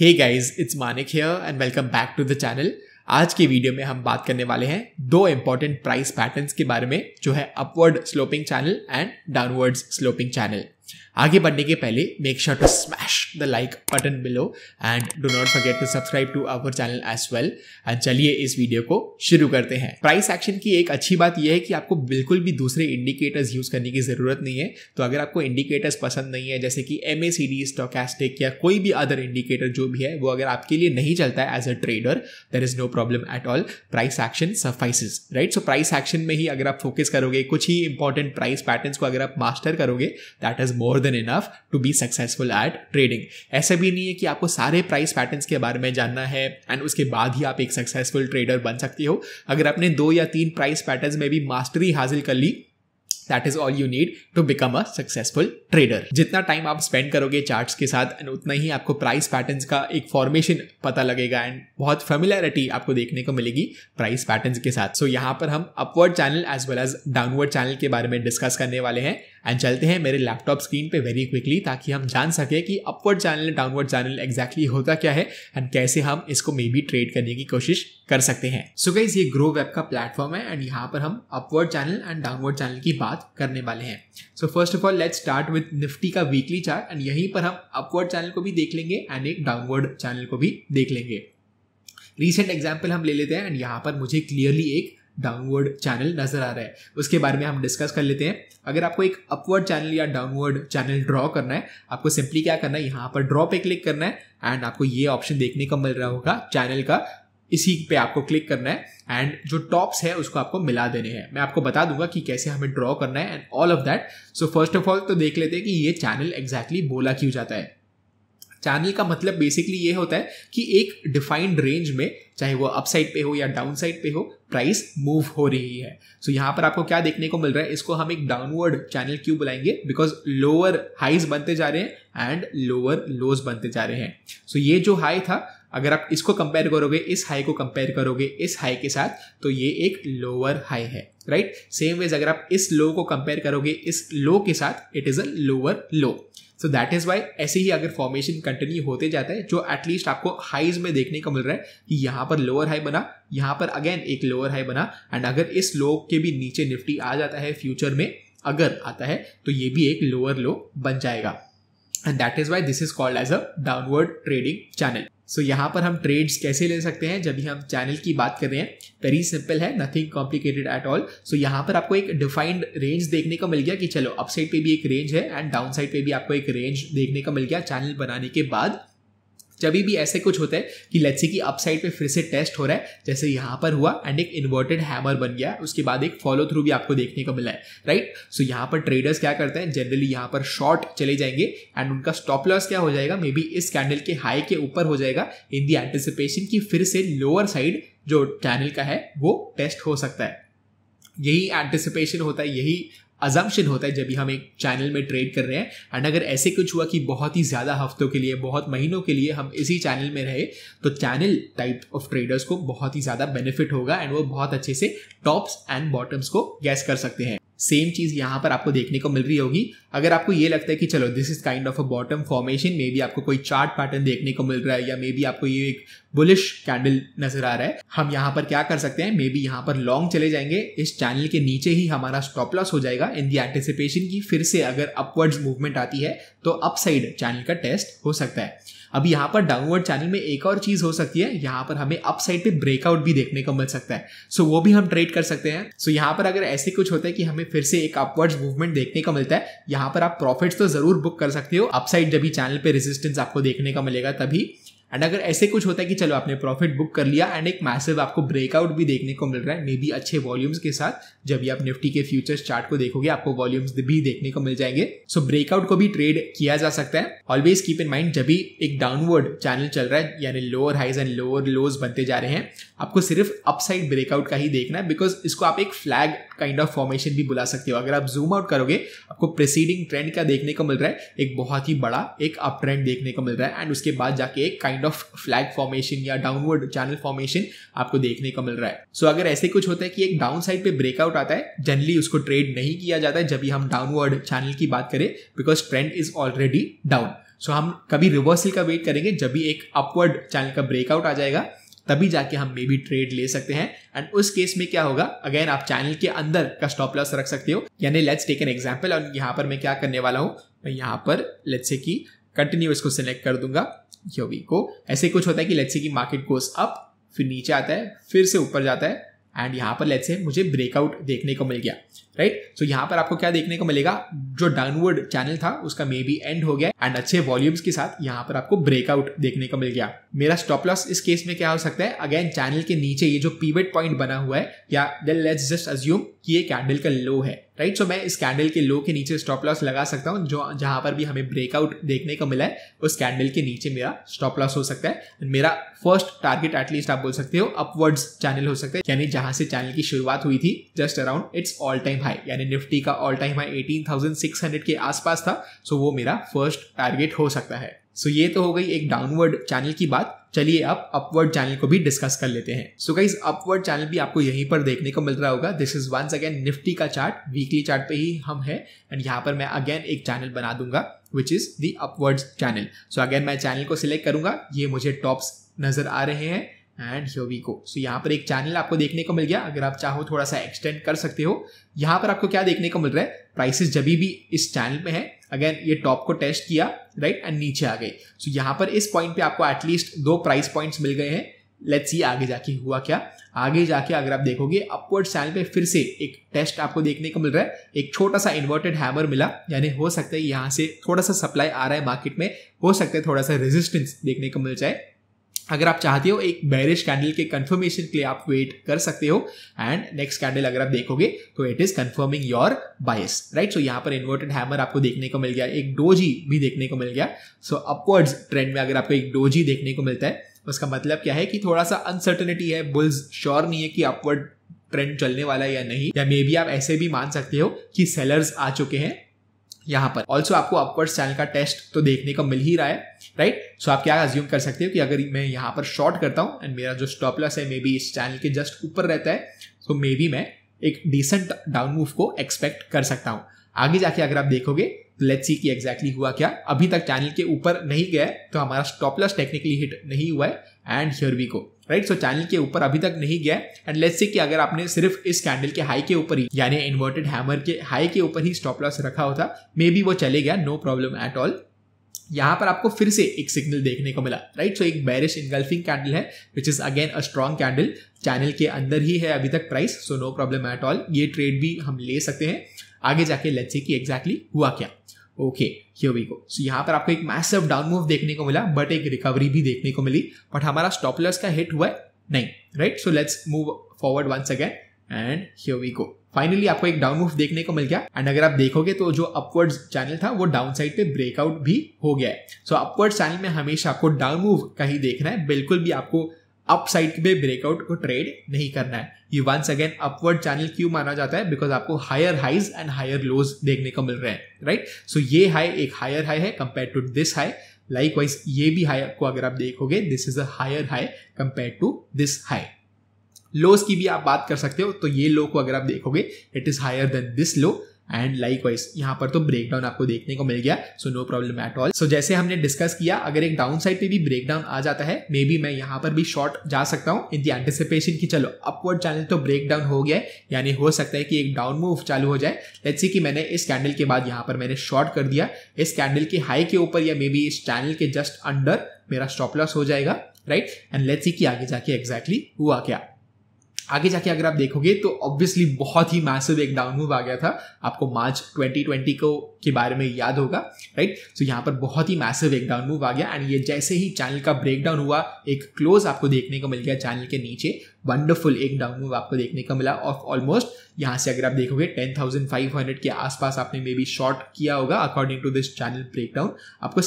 Hey guys it's Manik here and welcome back to the channel आज की video में हम बात करने वाले हैं दो इंपॉर्टेंट प्राइस पैटर्न्स के बारे में जो है upward sloping channel and downwards sloping channel आगे बढ़ने के पहले make sure to smash the like button below and do not forget to subscribe to our channel as well and चलिए इस वीडियो को शुरू करते हैं प्राइस एक्शन की एक अच्छी बात यह है कि आपको बिल्कुल भी दूसरे इंडिकेटर्स यूज करने की जरूरत नहीं है तो अगर आपको इंडिकेटर्स पसंद नहीं है जैसे कि M A C D stochastic या कोई भी अदर इंडिकेटर जो भी है वो अगर आपके लिए नहीं चलता है as a trader there is no problem at all price action suffices right so price action में ही अगर आप फोकस करोगे कुछ ही इंपॉर्टेंट प्राइस पैटर्न को अगर आप मास्टर करोगे that is more than enough to be successful at trading ऐसा भी नहीं है कि आपको सारे प्राइस पैटर्न्स के बारे में जानना है एंड उसके बाद ही आप एक सक्सेसफुल ट्रेडर बन सकते हो अगर आपने दो या तीन प्राइस पैटर्न्स में भी मास्टरी हासिल कर ली that is all you need to become a successful trader जितना टाइम आप स्पेंड करोगे चार्ट्स के साथ एंड उतना ही आपको प्राइस पैटर्न्स का एक फॉर्मेशन पता लगेगा एंड बहुत फेमिलैरिटी आपको देखने को मिलेगी प्राइस पैटर्न्स के साथ सो so, यहाँ पर हम upward channel as well as downward channel के बारे में डिस्कस करने वाले हैं एंड चलते हैं मेरे लैपटॉप स्क्रीन पे वेरी क्विकली ताकि हम जान सकें कि upward channel downward channel exactly होता क्या है एंड कैसे हम इसको मे बी ट्रेड करने की कोशिश कर सकते हैं सो so गाइज ये ग्रो वेब का प्लेटफॉर्म है एंड यहाँ पर हम upward channel and downward channel की बात करने वाले हैं so first of all let's start with Nifty का वीकली चार्ट एंड यहीं पर हम अपवर्ड चैनल को भी देख लेंगे एंड एक डाउनवर्ड चैनल को भी देख लेंगे रिसेंट एग्जाम्पल हम ले लेते हैं एंड यहाँ पर मुझे क्लियरली एक डाउनवर्ड चैनल नज़र आ रहा है उसके बारे में हम डिस्कस कर लेते हैं अगर आपको एक अपवर्ड चैनल या डाउनवर्ड चैनल ड्रॉ करना है आपको सिंपली क्या करना है यहाँ पर ड्रॉ पे क्लिक करना है एंड आपको ये ऑप्शन देखने का मिल रहा होगा चैनल का इसी पे आपको क्लिक करना है एंड जो टॉप्स है उसको आपको मिला देने हैं मैं आपको बता दूंगा कि कैसे हमें ड्रॉ करना है and all of that so first of all तो देख लेते हैं कि ये चैनल एग्जैक्टली exactly बोला क्यों जाता है चैनल का मतलब बेसिकली ये होता है कि एक डिफाइंड रेंज में चाहे वो अपसाइड पे हो या डाउन साइड पे हो प्राइस मूव हो रही है सो so, यहाँ पर आपको क्या देखने को मिल रहा है इसको हम एक डाउनवर्ड चैनल क्यों बुलाएंगे बिकॉज लोअर हाइज बनते जा रहे हैं एंड लोअर लोज बनते जा रहे हैं सो so, ये जो हाई था अगर आप इसको कंपेयर करोगे इस हाई को कंपेयर करोगे इस हाई के साथ तो ये एक लोअर हाई है राइट सेम वेज अगर आप इस लो को कंपेयर करोगे इस लो के साथ it is a lower low so that is why ऐसे ही अगर फॉर्मेशन कंटिन्यू होते जाता है जो एटलीस्ट आपको हाईज में देखने को मिल रहा है कि यहां पर लोअर हाई बना यहां पर अगेन एक लोअर हाई बना एंड अगर इस लो के भी नीचे निफ्टी आ जाता है फ्यूचर में अगर आता है तो ये भी एक लोअर लो बन जाएगा and that is why this is called as a downward trading channel so so, यहाँ पर हम ट्रेड्स कैसे ले सकते हैं जब भी हम चैनल की बात कर रहे हैं वेरी सिंपल है nothing complicated at all so यहाँ पर आपको एक डिफाइंड रेंज देखने को मिल गया कि चलो अपसाइड पे भी एक रेंज है एंड डाउनसाइड पे भी आपको एक रेंज देखने को मिल गया चैनल बनाने के बाद जब भी ऐसे कुछ होता है कि लेट्स की कि अपसाइड पे फिर से टेस्ट हो रहा है जैसे यहां पर हुआ एंड एक इन्वर्टेड हैमर बन गया उसके बाद एक फॉलो थ्रू भी आपको देखने को मिला है राइट सो so, यहां पर ट्रेडर्स क्या करते हैं जनरली यहां पर शॉर्ट चले जाएंगे एंड उनका स्टॉप लॉस क्या हो जाएगा मे बी इस कैंडल के हाई के ऊपर हो जाएगा इन दी एंटिसिपेशन की फिर से लोअर साइड जो चैनल का है वो टेस्ट हो सकता है यही एंटिसिपेशन होता है यही अजम्पशन होता है जब भी हम एक चैनल में ट्रेड कर रहे हैं एंड अगर ऐसे कुछ हुआ कि बहुत ही ज़्यादा हफ्तों के लिए बहुत महीनों के लिए हम इसी चैनल में रहे तो चैनल टाइप ऑफ ट्रेडर्स को बहुत ही ज़्यादा बेनिफिट होगा एंड वो बहुत अच्छे से टॉप्स एंड बॉटम्स को गैस कर सकते हैं सेम चीज़ यहाँ पर आपको देखने को मिल रही होगी अगर आपको ये लगता है कि चलो this is kind of a bottom formation maybe आपको कोई चार्ट पैटर्न देखने को मिल रहा है या मे बी आपको ये एक बुलिश कैंडल नजर आ रहा है हम यहाँ पर क्या कर सकते हैं मे बी यहाँ पर लॉन्ग चले जाएंगे इस चैनल के नीचे ही हमारा स्टॉप लॉस हो जाएगा इन दी एंटिसिपेशन की फिर से अगर अपवर्ड्स मूवमेंट आती है तो अपसाइड चैनल का टेस्ट हो सकता है अब यहाँ पर डाउनवर्ड चैनल में एक और चीज हो सकती है यहाँ पर हमें अपसाइड पे ब्रेकआउट भी देखने को मिल सकता है सो so, वो भी हम ट्रेड कर सकते हैं सो so, यहाँ पर अगर ऐसे कुछ होता है कि हमें फिर से एक अपवर्ड्स मूवमेंट देखने को मिलता है यहाँ पर आप प्रॉफिट्स तो जरूर बुक कर सकते हो अपसाइड जब चैनल पे रेजिस्टेंस आपको देखने को मिलेगा तभी एंड अगर ऐसे कुछ होता है कि चलो आपने प्रॉफिट बुक कर लिया एंड एक मैसिव आपको ब्रेकआउट भी देखने को मिल रहा है मे बी अच्छे वॉल्यूम्स के साथ जब भी आप निफ्टी के फ्यूचर्स चार्ट को देखोगे आपको वॉल्यूम्स भी देखने को मिल जाएंगे सो so, ब्रेकआउट को भी ट्रेड किया जा सकता है ऑलवेज कीप इन माइंड जब भी एक डाउनवर्ड चैनल चल रहा है यानी lower highs and lower lows बनते जा रहे हैं आपको सिर्फ अपसाइड ब्रेकआउट का ही देखना है बिकॉज इसको आप एक फ्लैग काइंड ऑफ फॉर्मेशन भी बुला सकते हो अगर आप जूम आउट करोगे आपको प्रिसीडिंग ट्रेंड का देखने को मिल रहा है एक बहुत ही बड़ा एक अप ट्रेंड देखने को मिल रहा है एंड उसके बाद जाके एक kind kind of flag formation या डाउनवर्ड चैनल फॉर्मेशन आपको देखने को मिल रहा है सो so, अगर ऐसे कुछ होता है कि एक डाउन साइड पे ब्रेकआउट आता है जनरली उसको ट्रेड नहीं किया जाता है जब भी हम डाउनवर्ड चैनल की बात करें because trend is already down so हम कभी रिवर्सल का वेट करेंगे जब भी एक अपवर्ड चैनल का ब्रेकआउट आ जाएगा तभी जाके हम मे बी ट्रेड ले सकते हैं एंड उस केस में क्या होगा अगेन आप चैनल के अंदर का स्टॉप लॉस रख सकते हो यानी लेट्स टेक एन एग्जाम्पल और यहाँ पर मैं क्या करने वाला हूँ मैं यहाँ पर लेट्स से कि कंटिन्यू इसको सिलेक्ट कर दूंगा वी को ऐसे कुछ होता है कि लेट्स से कि मार्केट गोस अप फिर नीचे आता है फिर से ऊपर जाता है एंड यहाँ पर लेट्स से मुझे ब्रेकआउट देखने को मिल गया राइट right? सो so, यहाँ पर आपको क्या देखने को मिलेगा जो डाउनवर्ड चैनल था उसका मे बी एंड हो गया एंड अच्छे वॉल्यूम्स के साथ यहाँ पर आपको ब्रेकआउट देखने को मिल गया मेरा स्टॉप लॉस इस केस में क्या हो सकता है अगेन चैनल के नीचे ये जो पीवेट पॉइंट बना हुआ है या देन लेट्स जस्ट अज्यूम कि ये कैंडल का लो है राइट सो मैं इस कैंडल के लो के नीचे स्टॉप लॉस लगा सकता हूँ जो जहाँ पर भी हमें ब्रेकआउट देखने को मिला है उस कैंडल के नीचे मेरा स्टॉप लॉस हो सकता है मेरा फर्स्ट टारगेट एटलीस्ट आप बोल सकते हो अपवर्ड्स चैनल हो सकता है यानी जहाँ से चैनल की शुरुआत हुई थी just around its all time high यानी निफ्टी का ऑल टाइम हाई एटीन के आसपास था सो so वो मेरा फर्स्ट टारगेट हो सकता है सो so ये तो हो गई एक डाउनवर्ड चैनल की बात चलिए आप अपवर्ड चैनल को भी डिस्कस कर लेते हैं सो गाइज अपवर्ड चैनल भी आपको यहीं पर देखने को मिल रहा होगा this is once again Nifty का चार्ट वीकली चार्ट पे ही हम है एंड यहाँ पर मैं अगेन एक चैनल बना दूंगा which is the upward channel so again मैं चैनल को सिलेक्ट करूंगा ये मुझे टॉप्स नजर आ रहे हैं and here we go so यहाँ पर एक चैनल आपको देखने को मिल गया अगर आप चाहो थोड़ा सा एक्सटेंड कर सकते हो यहाँ पर आपको क्या देखने को मिल रहा है प्राइसेस जब भी इस चैनल में है अगेन ये टॉप को टेस्ट किया राइट right, एंड नीचे आ गई सो so, यहाँ पर इस पॉइंट पे आपको एटलीस्ट दो प्राइस पॉइंट्स मिल गए हैं लेट्स सी आगे जाके हुआ क्या आगे जाके अगर आप देखोगे अपवर्ड चैनल पे फिर से एक टेस्ट आपको देखने को मिल रहा है एक छोटा सा इन्वर्टेड हैमर मिला यानी हो सकता है यहाँ से थोड़ा सा सप्लाई आ रहा है मार्केट में हो सकता है थोड़ा सा रेजिस्टेंस देखने को मिल जाए अगर आप चाहते हो एक बैरिश कैंडल के कंफर्मेशन के लिए आप वेट कर सकते हो एंड नेक्स्ट कैंडल अगर आप देखोगे तो it is confirming your bias right so यहाँ पर इन्वर्टेड हैमर आपको देखने को मिल गया एक डोजी भी देखने को मिल गया सो अपवर्ड्स ट्रेंड में अगर आपको एक डोजी देखने को मिलता है तो उसका मतलब क्या है कि थोड़ा सा अनसर्टनिटी है बुल्स श्योर नहीं है कि अपवर्ड ट्रेंड चलने वाला है या नहीं या मे बी आप ऐसे भी मान सकते हो कि सेलर्स आ चुके हैं यहाँ पर ऑल्सो आपको अपवर्ड चैनल का टेस्ट तो देखने को मिल ही रहा है राइट right? सो so आप क्या अज्यूम कर सकते हो कि अगर मैं यहाँ पर शॉर्ट करता हूं एंड मेरा जो स्टॉप लॉस है मे बी इस चैनल के जस्ट ऊपर रहता है सो मे बी मैं एक डिसेंट डाउन मूव को एक्सपेक्ट कर सकता हूँ आगे जाके अगर आप देखोगे तो लेट्स सी की एग्जैक्टली हुआ क्या अभी तक चैनल के ऊपर नहीं गया तो हमारा स्टॉप लॉस टेक्निकली हिट नहीं हुआ है and here we go right so channel के ऊपर अभी तक नहीं गया एंड लेट्स से कि अगर आपने सिर्फ इस कैंडल के हाई के ऊपर ही यानी इन्वर्टेड हैमर के हाई के ऊपर ही स्टॉप लॉस रखा होता मे बी वो चले गया नो प्रॉब्लम एट ऑल यहाँ पर आपको फिर से एक सिग्नल देखने को मिला राइट सो so, एक बैरिश इनगल्फिंग कैंडल है which is again a strong candle channel के अंदर ही है अभी तक price so no problem at all ये ट्रेड भी हम ले सकते हैं आगे जाके लेट्स से कि एग्जैक्टली exactly हुआ क्या okay here we go so यहाँ पर आपको एक मैसिव डाउन मूव देखने को मिला बट एक रिकवरी भी देखने को मिली बट हमारा स्टॉप लॉस का हिट हुआ है नहीं right so let's move forward once again and here we go finally आपको एक डाउन मूव देखने को मिल गया एंड अगर आप देखोगे तो जो अपवर्ड्स चैनल था वो डाउन साइड पे ब्रेकआउट भी हो गया है सो अपवर्ड चैनल में हमेशा आपको डाउन मूव का ही देखना है बिल्कुल भी आपको अप साइड पे ब्रेकआउट को ट्रेड नहीं करना है ये वंस अगेन अपवर्ड चैनल क्यों माना जाता है बिकॉज आपको higher highs and higher lows देखने को मिल रहे हैं राइट सो ये हाई एक हायर हाई है compare to this high likewise ये भी हाई को अगर आप देखोगे this is a higher high compare to this high lows की भी आप बात कर सकते हो तो ये लो को अगर आप देखोगे it is higher than this low and likewise यहाँ पर तो ब्रेक डाउन आपको देखने को मिल गया so no problem at all so जैसे हमने डिस्कस किया अगर एक डाउन साइड पे भी ब्रेक डाउन आ जाता है मे बी मैं यहाँ पर भी शॉर्ट जा सकता हूँ इन दी एंटिसिपेशन की चलो अपवर्ड चैनल तो ब्रेक डाउन हो गया यानी हो सकता है कि एक डाउन मूव चालू हो जाए लेट्स सी कि मैंने इस कैंडल के बाद यहाँ पर मैंने शॉर्ट कर दिया इस कैंडल के हाई के ऊपर या मे बी इस चैनल के जस्ट अंडर मेरा स्टॉप लॉस हो जाएगा राइट एंड लेट्स सी कि आगे जाके एग्जैक्टली exactly हुआ क्या आगे जाके अगर आप देखोगे तो ऑब्वियसली बहुत ही मैसिव एक डाउन मूव आ गया था आपको मार्च 2020 को के बारे में याद होगा राइट सो so यहाँ पर बहुत ही मैसिव एक डाउन मूव आ गया एंड ये जैसे ही चैनल का ब्रेकडाउन हुआ एक क्लोज आपको देखने को मिल गया चैनल के नीचे वंडरफुल एक डाउन मूव आपको देखने को मिला ऑफ ऑलमोस्ट यहाँ से अगर आप देखोगे टेन के आसपास आपने मे बी शॉर्ट किया होगा according to this channel breakdown आपको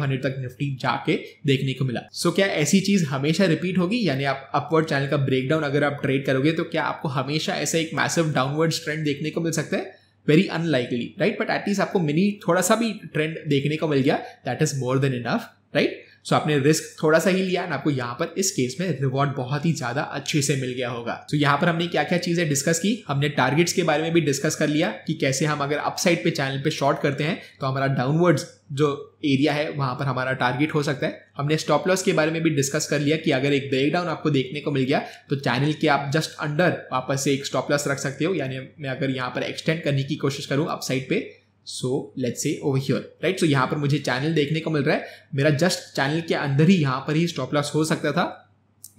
हंड्रेड तक निफ्टी जाके देखने को मिला सो so, क्या ऐसी चीज हमेशा रिपीट होगी यानी आप अपवर्ड चैनल का ब्रेकडाउन अगर अगर आप ट्रेड करोगे तो क्या आपको हमेशा ऐसा एक मैसिव डाउनवर्ड ट्रेंड देखने को मिल सकता है very unlikely right but at least आपको मिनी थोड़ा सा भी ट्रेंड देखने को मिल गया that is more than enough right so आपने रिस्क थोड़ा सा ही लिया ना आपको यहाँ पर इस केस में रिवॉर्ड बहुत ही ज्यादा अच्छे से मिल गया होगा तो so, यहाँ पर हमने क्या क्या चीजें डिस्कस की हमने टारगेट्स के बारे में भी डिस्कस कर लिया कि कैसे हम अगर अपसाइड पे चैनल पे शॉर्ट करते हैं तो हमारा डाउनवर्ड्स जो एरिया है वहां पर हमारा टारगेट हो सकता है हमने स्टॉप लॉस के बारे में भी डिस्कस कर लिया कि अगर एक ब्रेक डाउन आपको देखने को मिल गया तो चैनल के आप जस्ट अंडर वापस से एक स्टॉप लॉस रख सकते हो यानी मैं अगर यहाँ पर एक्सटेंड करने की कोशिश करूँ अपसाइड पे so let's say over here right so यहाँ पर मुझे चैनल देखने को मिल रहा है मेरा जस्ट चैनल के अंदर ही यहाँ पर ही स्टॉप लॉस हो सकता था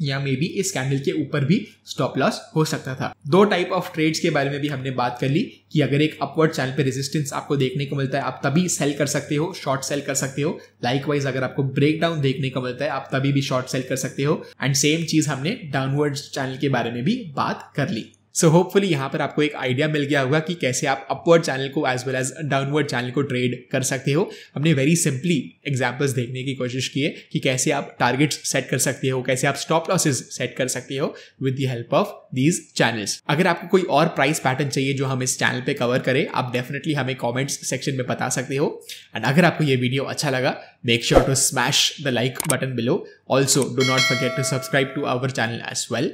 या मे बी इस कैंडल के ऊपर भी स्टॉप लॉस हो सकता था दो टाइप ऑफ ट्रेड्स के बारे में भी हमने बात कर ली कि अगर एक अपवर्ड चैनल पे रेजिस्टेंस आपको देखने को मिलता है आप तभी सेल कर सकते हो शॉर्ट सेल कर सकते हो लाइकवाइज अगर आपको ब्रेक डाउन देखने को मिलता है आप तभी भी शॉर्ट सेल कर सकते हो एंड सेम चीज हमने डाउनवर्ड चैनल के बारे में भी बात कर ली सो होपफुली यहाँ पर आपको एक आइडिया मिल गया होगा कि कैसे आप अपवर्ड चैनल को as well as downward channel को ट्रेड कर सकते हो हमने वेरी सिंपली एग्जाम्पल्स देखने की कोशिश की है कि कैसे आप टारगेट्स सेट कर सकते हो कैसे आप स्टॉप लॉसेज सेट कर सकते हो with the help of these channels अगर आपको कोई और प्राइस पैटर्न चाहिए जो हम इस चैनल पर कवर करें आप डेफिनेटली हमें कॉमेंट्स सेक्शन में बता सकते हो एंड अगर आपको ये वीडियो अच्छा लगा make sure to smash the like button below also do not forget to subscribe to our channel as well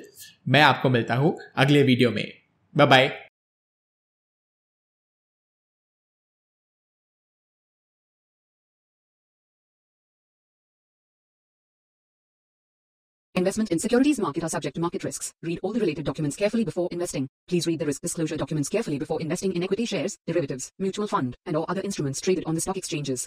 मैं आपको मिलता हूं अगले वीडियो में bye bye Investment in securities market are subject to market risks. Read all the related documents carefully before investing. Please read the risk disclosure documents carefully before investing in equity shares, derivatives, mutual fund, and or other instruments traded on the stock exchanges.